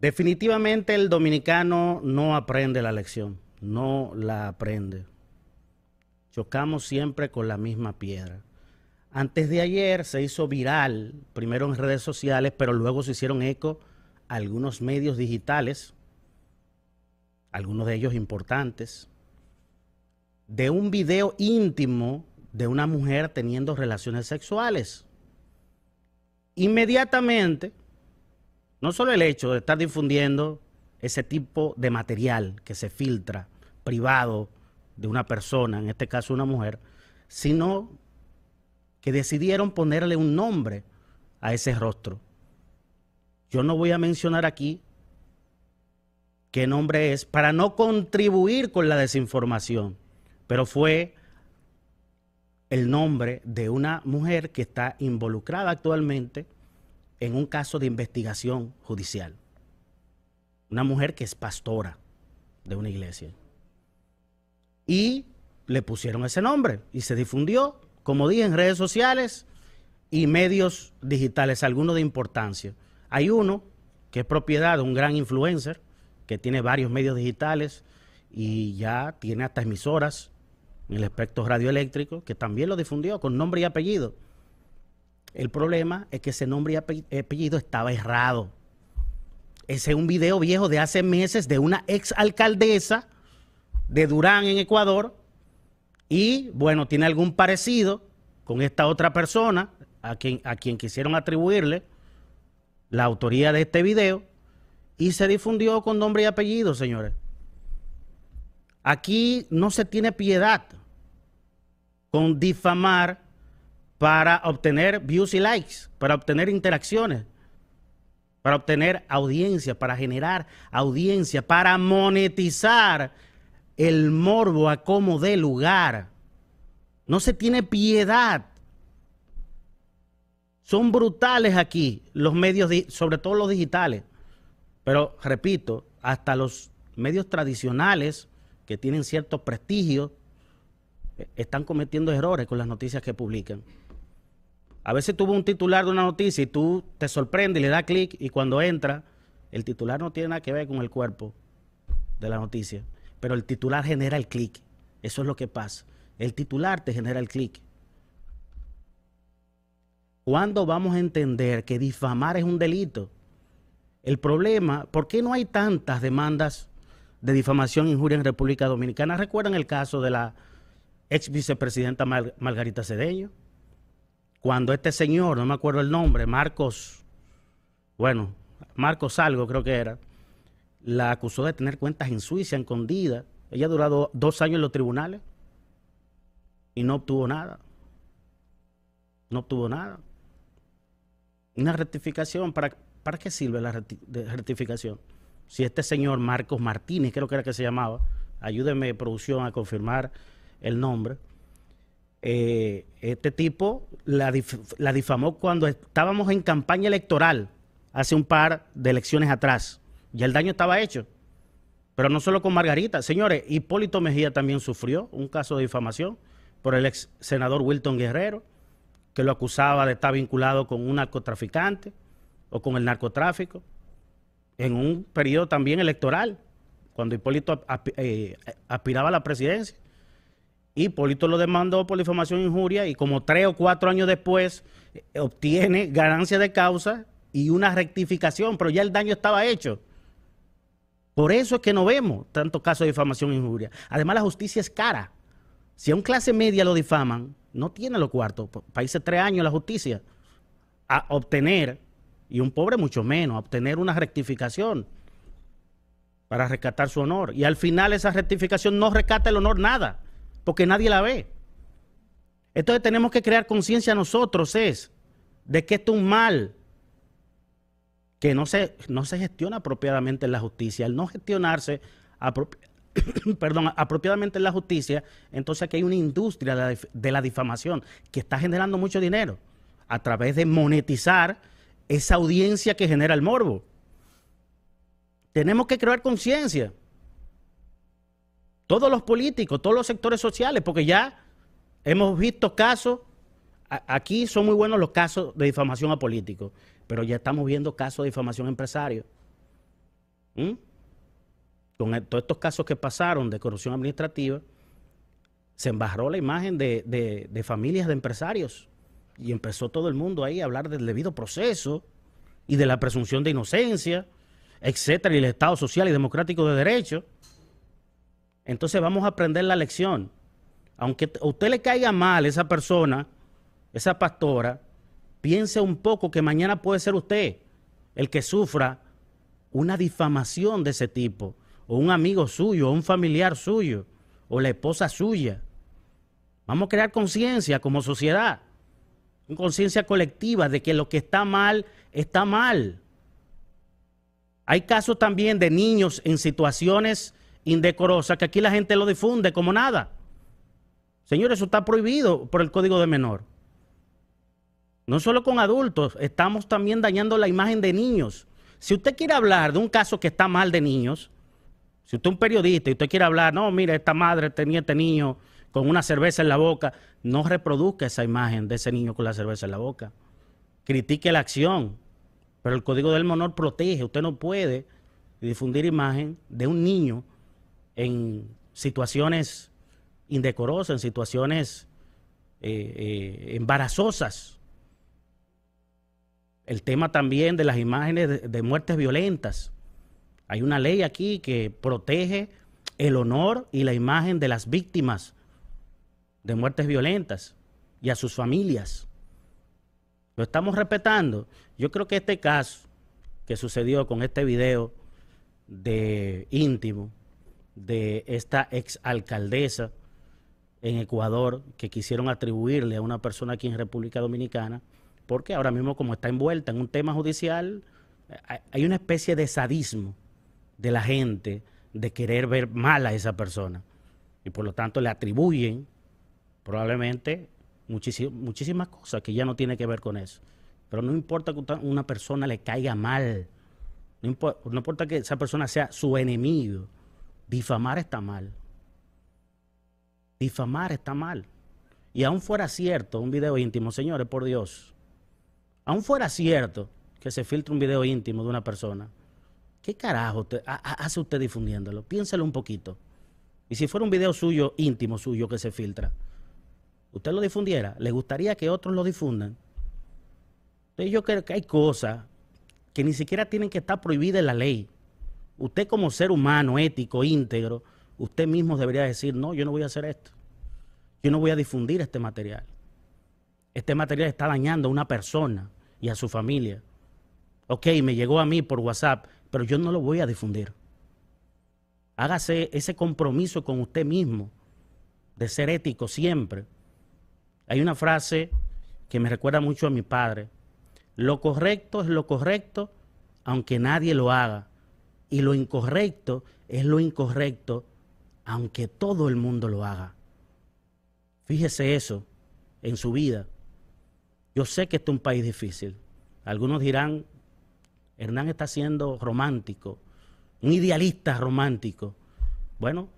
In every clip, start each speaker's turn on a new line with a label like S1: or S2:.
S1: Definitivamente el dominicano no aprende la lección, no la aprende. Chocamos siempre con la misma piedra. Antes de ayer se hizo viral, primero en redes sociales, pero luego se hicieron eco algunos medios digitales, algunos de ellos importantes, de un video íntimo de una mujer teniendo relaciones sexuales. Inmediatamente no solo el hecho de estar difundiendo ese tipo de material que se filtra privado de una persona, en este caso una mujer, sino que decidieron ponerle un nombre a ese rostro. Yo no voy a mencionar aquí qué nombre es para no contribuir con la desinformación, pero fue el nombre de una mujer que está involucrada actualmente en un caso de investigación judicial. Una mujer que es pastora de una iglesia. Y le pusieron ese nombre y se difundió, como dije, en redes sociales y medios digitales, algunos de importancia. Hay uno que es propiedad de un gran influencer que tiene varios medios digitales y ya tiene hasta emisoras en el espectro radioeléctrico, que también lo difundió con nombre y apellido. El problema es que ese nombre y apellido estaba errado. Ese es un video viejo de hace meses de una ex alcaldesa de Durán en Ecuador. Y bueno, tiene algún parecido con esta otra persona a quien, a quien quisieron atribuirle la autoría de este video. Y se difundió con nombre y apellido, señores. Aquí no se tiene piedad con difamar para obtener views y likes, para obtener interacciones, para obtener audiencia, para generar audiencia, para monetizar el morbo a como de lugar. No se tiene piedad. Son brutales aquí los medios, sobre todo los digitales. Pero repito, hasta los medios tradicionales que tienen cierto prestigio eh, están cometiendo errores con las noticias que publican. A veces tuvo un titular de una noticia y tú te sorprendes y le das clic y cuando entra, el titular no tiene nada que ver con el cuerpo de la noticia, pero el titular genera el clic. Eso es lo que pasa. El titular te genera el clic. ¿Cuándo vamos a entender que difamar es un delito? El problema, ¿por qué no hay tantas demandas de difamación y injuria en República Dominicana? ¿Recuerdan el caso de la ex vicepresidenta Margarita Cedeño? cuando este señor, no me acuerdo el nombre, Marcos, bueno, Marcos algo creo que era, la acusó de tener cuentas en Suiza, escondidas. Ella ha durado dos años en los tribunales y no obtuvo nada. No obtuvo nada. Una rectificación, ¿para, para qué sirve la rectificación? Si este señor Marcos Martínez, creo que era que se llamaba, ayúdeme producción a confirmar el nombre, eh, este tipo la, difamó cuando estábamos en campaña electoral hace un par de elecciones atrás. Ya el daño estaba hecho. Pero no solo con Margarita. Señores, Hipólito Mejía también sufrió un caso de difamación por el ex senador Wilton Guerrero, que lo acusaba de estar vinculado con un narcotraficante o con el narcotráfico, en un periodo también electoral, cuando Hipólito eh, aspiraba a la presidencia. Polito lo demandó por difamación injuria y como tres o cuatro años después eh, obtiene ganancia de causa y una rectificación, pero ya el daño estaba hecho. Por eso es que no vemos tantos casos de difamación e injuria. Además, la justicia es cara. Si a un clase media lo difaman, no tiene lo cuarto, Países tres años la justicia a obtener, y un pobre mucho menos, a obtener una rectificación para rescatar su honor. Y al final esa rectificación no rescata el honor nada que nadie la ve. Entonces tenemos que crear conciencia nosotros, es, de que esto es un mal que no se, no se gestiona apropiadamente en la justicia. Al no gestionarse perdón, apropiadamente en la justicia, entonces aquí hay una industria de la difamación que está generando mucho dinero a través de monetizar esa audiencia que genera el morbo. Tenemos que crear conciencia todos los políticos, todos los sectores sociales, porque ya hemos visto casos, aquí son muy buenos los casos de difamación a políticos, pero ya estamos viendo casos de difamación a empresarios. ¿Mm? Con todos estos casos que pasaron de corrupción administrativa, se embarró la imagen de, familias de empresarios y empezó todo el mundo ahí a hablar del debido proceso y de la presunción de inocencia, etcétera, y el Estado social y democrático de derecho. Entonces vamos a aprender la lección. Aunque a usted le caiga mal esa persona, esa pastora, piense un poco que mañana puede ser usted el que sufra una difamación de ese tipo, o un amigo suyo, o un familiar suyo, o la esposa suya. Vamos a crear conciencia como sociedad, una conciencia colectiva de que lo que está mal está mal. Hay casos también de niños en situaciones indecorosa que aquí la gente lo difunde como nada. Señores, eso está prohibido por el Código de Menor. No solo con adultos, estamos también dañando la imagen de niños. Si usted quiere hablar de un caso que está mal de niños, si usted es un periodista y usted quiere hablar, no, mire esta madre tenía este niño con una cerveza en la boca, no reproduzca esa imagen de ese niño con la cerveza en la boca. Critique la acción, pero el Código del Menor protege. Usted no puede difundir imagen de un niño en situaciones indecorosas, en situaciones eh, eh, embarazosas. El tema también de las imágenes de, de muertes violentas. Hay una ley aquí que protege el honor y la imagen de las víctimas de muertes violentas y a sus familias. Lo estamos respetando. Yo creo que este caso que sucedió con este video de íntimo de esta exalcaldesa en Ecuador que quisieron atribuirle a una persona aquí en República Dominicana, porque ahora mismo como está envuelta en un tema judicial, eh, hay una especie de sadismo de la gente de querer ver mal a esa persona. Y por lo tanto le atribuyen probablemente muchísimas cosas que ya no tiene que ver con eso. Pero no importa que una persona le caiga mal, no, no importa que esa persona sea su enemigo Difamar está mal. Difamar está mal. Y aún fuera cierto un video íntimo, señores, por Dios. Aún fuera cierto que se filtre un video íntimo de una persona. ¿Qué carajo hace usted difundiéndolo? Piénselo un poquito. Y si fuera un video suyo, íntimo suyo, que se filtra, usted lo difundiera, le gustaría que otros lo difundan. Entonces yo creo que hay cosas que ni siquiera tienen que estar prohibidas en la ley. Usted como ser humano, ético, íntegro, usted mismo debería decir, no, yo no voy a hacer esto. Yo no voy a difundir este material. Este material está dañando a una persona y a su familia. Ok, me llegó a mí por WhatsApp, pero yo no lo voy a difundir. Hágase ese compromiso con usted mismo de ser ético siempre. Hay una frase que me recuerda mucho a mi padre. Lo correcto es lo correcto, aunque nadie lo haga. Y lo incorrecto es lo incorrecto, aunque todo el mundo lo haga. Fíjese eso en su vida. Yo sé que este es un país difícil. Algunos dirán, Hernán está siendo romántico, un idealista romántico. Bueno,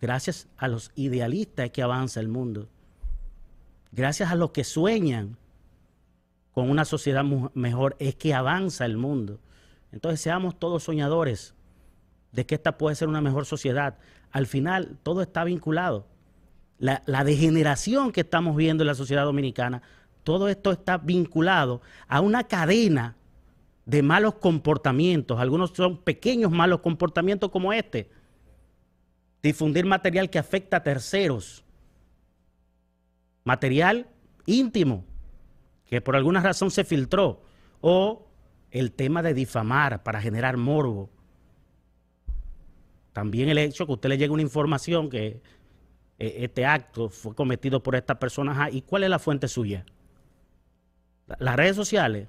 S1: gracias a los idealistas es que avanza el mundo. Gracias a los que sueñan con una sociedad mejor es que avanza el mundo. Entonces seamos todos soñadores de que esta puede ser una mejor sociedad. Al final, todo está vinculado. La, la degeneración que estamos viendo en la sociedad dominicana, todo esto está vinculado a una cadena de malos comportamientos. Algunos son pequeños malos comportamientos como este. Difundir material que afecta a terceros. Material íntimo, que por alguna razón se filtró. O el tema de difamar para generar morbo. También el hecho que usted le llegue una información que eh, este acto fue cometido por esta persona. ¿Y cuál es la fuente suya? Las redes sociales.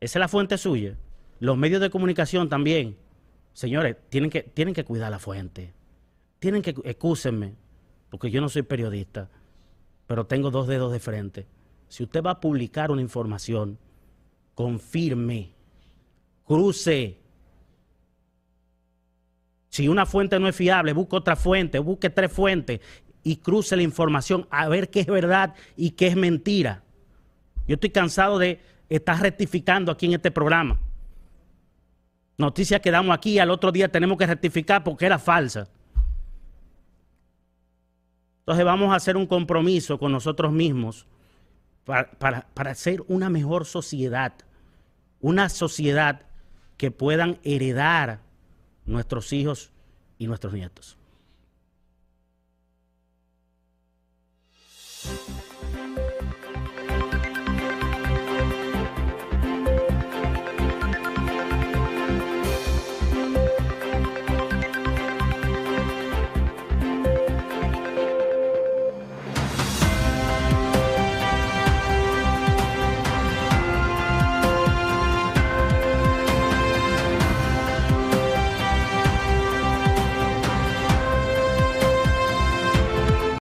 S1: Esa es la fuente suya. Los medios de comunicación también. Señores, tienen que, tienen que cuidar la fuente. Tienen que, excúsenme, porque yo no soy periodista, pero tengo dos dedos de frente. Si usted va a publicar una información, confirme, cruce, si una fuente no es fiable, busque otra fuente, busque tres fuentes y cruce la información a ver qué es verdad y qué es mentira. Yo estoy cansado de estar rectificando aquí en este programa. Noticias que damos aquí, al otro día tenemos que rectificar porque era falsa. Entonces vamos a hacer un compromiso con nosotros mismos para, para, para hacer una mejor sociedad, una sociedad que puedan heredar nuestros hijos y nuestros nietos.